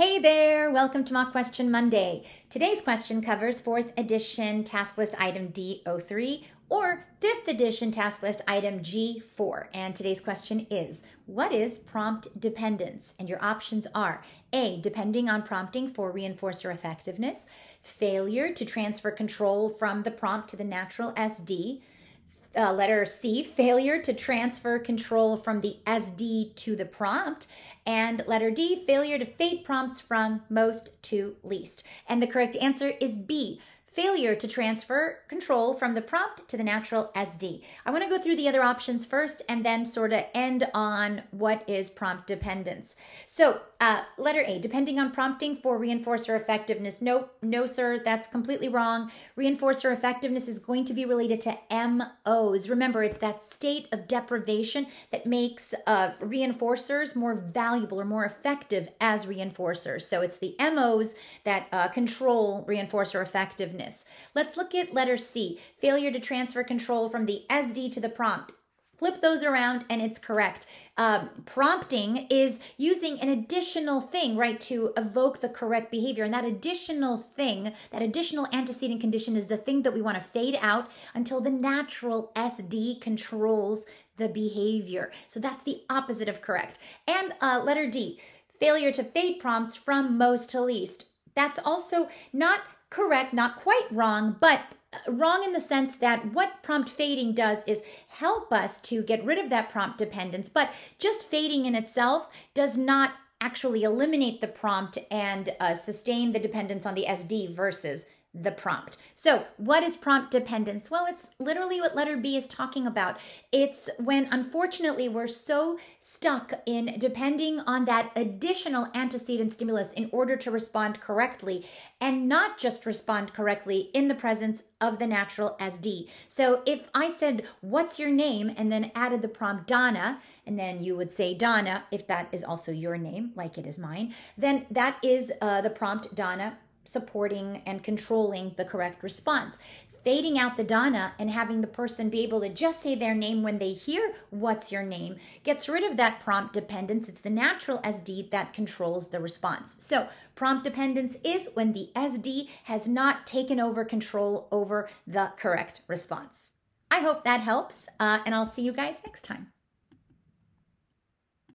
Hey there, welcome to Mock Question Monday. Today's question covers 4th edition task list item D03 or 5th edition task list item G4. And today's question is What is prompt dependence? And your options are A, depending on prompting for reinforcer effectiveness, failure to transfer control from the prompt to the natural SD uh, letter C, failure to transfer control from the SD to the prompt. And letter D, failure to fade prompts from most to least. And the correct answer is B, failure to transfer control from the prompt to the natural SD. I want to go through the other options first and then sort of end on what is prompt dependence. So uh, letter A, depending on prompting for reinforcer effectiveness. Nope, no sir, that's completely wrong. Reinforcer effectiveness is going to be related to MOs. Remember, it's that state of deprivation that makes uh, reinforcers more valuable or more effective as reinforcers. So it's the MOs that uh, control reinforcer effectiveness Let's look at letter C failure to transfer control from the SD to the prompt flip those around and it's correct. Um, prompting is using an additional thing, right, to evoke the correct behavior. And that additional thing, that additional antecedent condition is the thing that we want to fade out until the natural SD controls the behavior. So that's the opposite of correct. And uh, letter D, failure to fade prompts from most to least. That's also not correct, not quite wrong, but uh, wrong in the sense that what prompt fading does is help us to get rid of that prompt dependence, but just fading in itself does not actually eliminate the prompt and uh, sustain the dependence on the SD versus the prompt. So, what is prompt dependence? Well, it's literally what letter B is talking about. It's when, unfortunately, we're so stuck in depending on that additional antecedent stimulus in order to respond correctly and not just respond correctly in the presence of the natural as D. So, if I said, What's your name? and then added the prompt Donna, and then you would say Donna if that is also your name, like it is mine, then that is uh, the prompt Donna supporting and controlling the correct response. Fading out the Donna and having the person be able to just say their name when they hear what's your name gets rid of that prompt dependence. It's the natural SD that controls the response. So, prompt dependence is when the SD has not taken over control over the correct response. I hope that helps, uh, and I'll see you guys next time.